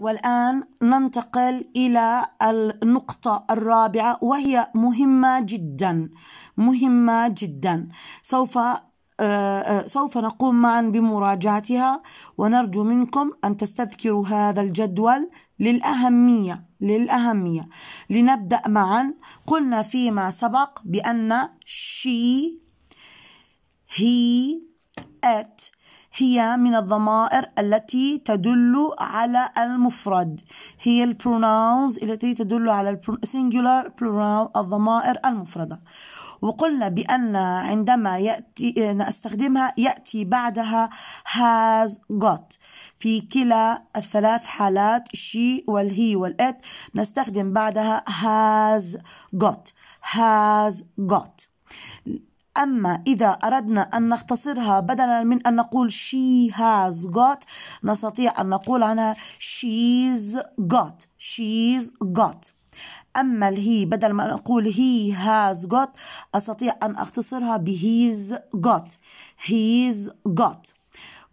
والآن ننتقل إلى النقطة الرابعة وهي مهمة جدا مهمة جدا سوف آه، آه، سوف نقوم معا بمراجعتها ونرجو منكم أن تستذكروا هذا الجدول للأهمية للأهمية لنبدأ معا قلنا فيما سبق بأن she he at هي من الضمائر التي تدل على المفرد هي البروناونز التي تدل على السنجولار بلوراون الضمائر المفردة وقلنا بأن عندما يأتي نستخدمها يأتي بعدها has got في كلا الثلاث حالات she والهي والات نستخدم بعدها has got has got أما إذا أردنا أن نختصرها بدلا من أن نقول she has got نستطيع أن نقول عنها she's got she's got أما الهي بدل ما أقول he has got أستطيع أن أختصرها ب he's got he's got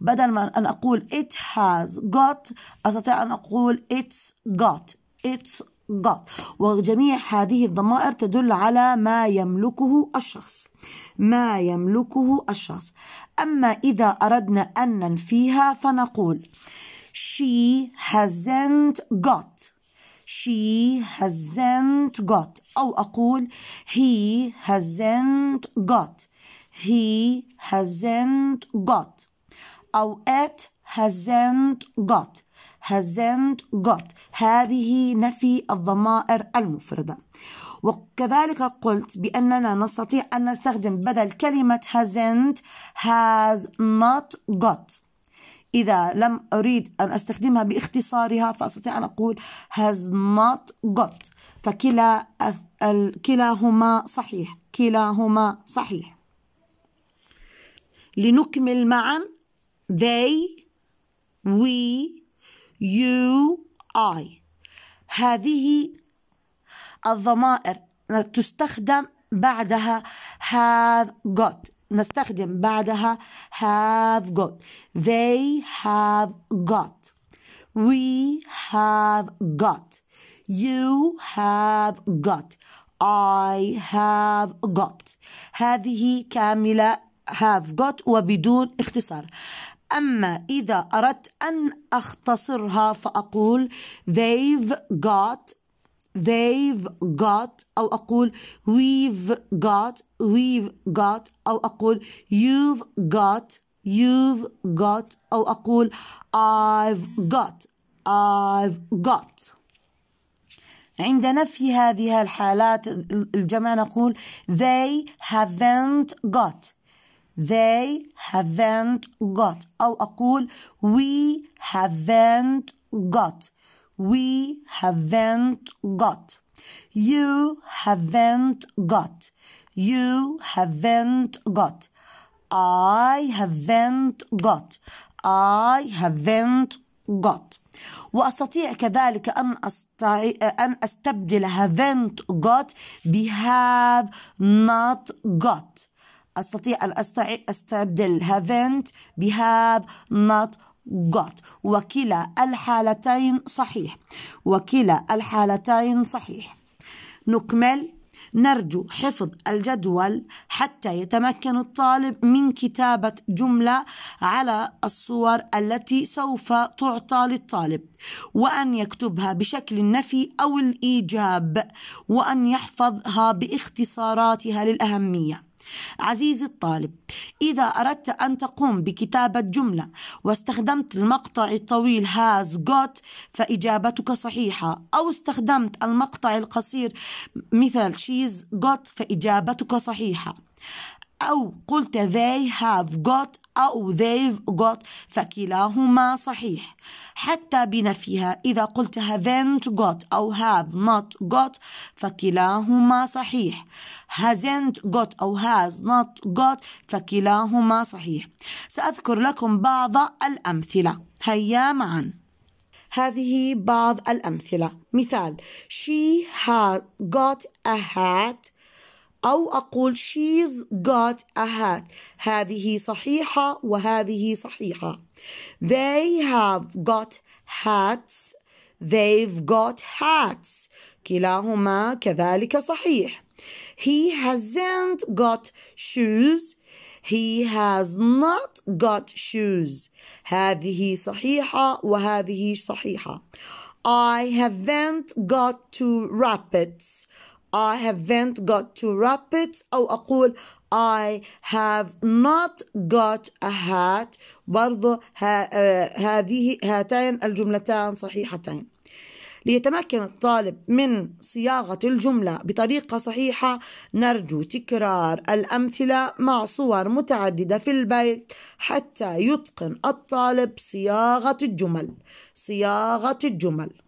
بدل ما أن أقول it has got أستطيع أن أقول it's got it's ضاد وجميع هذه الضمائر تدل على ما يملكه الشخص ما يملكه الشخص أما إذا أردنا أن ننفيها فنقول she hasn't got she hasn't got أو أقول he hasn't got he hasn't got أو it hasn't got hasn't got هذه نفي الضمائر المفردة وكذلك قلت بأننا نستطيع أن نستخدم بدل كلمة hasn't has not got إذا لم أريد أن أستخدمها باختصارها فأستطيع أن أقول has not got فكلا كلاهما صحيح كلاهما صحيح لنكمل معا they we يو اي هذه الضمائر تستخدم بعدها have got نستخدم بعدها have got they have got we have got you have got I have got هذه كاملة have got وبدون اختصار أما إذا أردت أن أختصرها فأقول they've got they've got أو أقول we've got we've got أو أقول you've got you've got أو أقول I've got I've got عندنا في هذه الحالات الجمع نقول they haven't got they haven't got أو أقول we haven't got we haven't got you haven't got you haven't got I haven't got I haven't got وأستطيع كذلك ان أستعي... أن أستبدل haven't got ب have not got أستطيع أن أستبدل haven't have not got وكلا الحالتين صحيح وكلا الحالتين صحيح نكمل نرجو حفظ الجدول حتى يتمكن الطالب من كتابة جملة على الصور التي سوف تعطى للطالب وأن يكتبها بشكل النفي أو الإيجاب وأن يحفظها باختصاراتها للأهمية عزيزي الطالب إذا أردت أن تقوم بكتابة جملة واستخدمت المقطع الطويل has got فإجابتك صحيحة أو استخدمت المقطع القصير مثل she's got فإجابتك صحيحة أو قلت they have got أو they've got فكلاهما صحيح حتى بنفيها إذا قلت haven't got أو have not got فكلاهما صحيح hasn't got أو has not got فكلاهما صحيح سأذكر لكم بعض الأمثلة هيا معاً هذه بعض الأمثلة مثال she has got a hat أو أقول she's got a hat هذه صحيحة وهذه صحيحة they have got hats they've got hats كلاهما كذلك صحيح he hasn't got shoes he has not got shoes هذه صحيحة وهذه صحيحة I haven't got two rabbits I haven't got to wrap it أو أقول I have not got a hat برضو ها آه، هذه هاتان الجملتان صحيحتين ليتمكن الطالب من صياغة الجملة بطريقة صحيحة نرجو تكرار الأمثلة مع صور متعددة في البيت حتى يتقن الطالب صياغة الجمل صياغة الجمل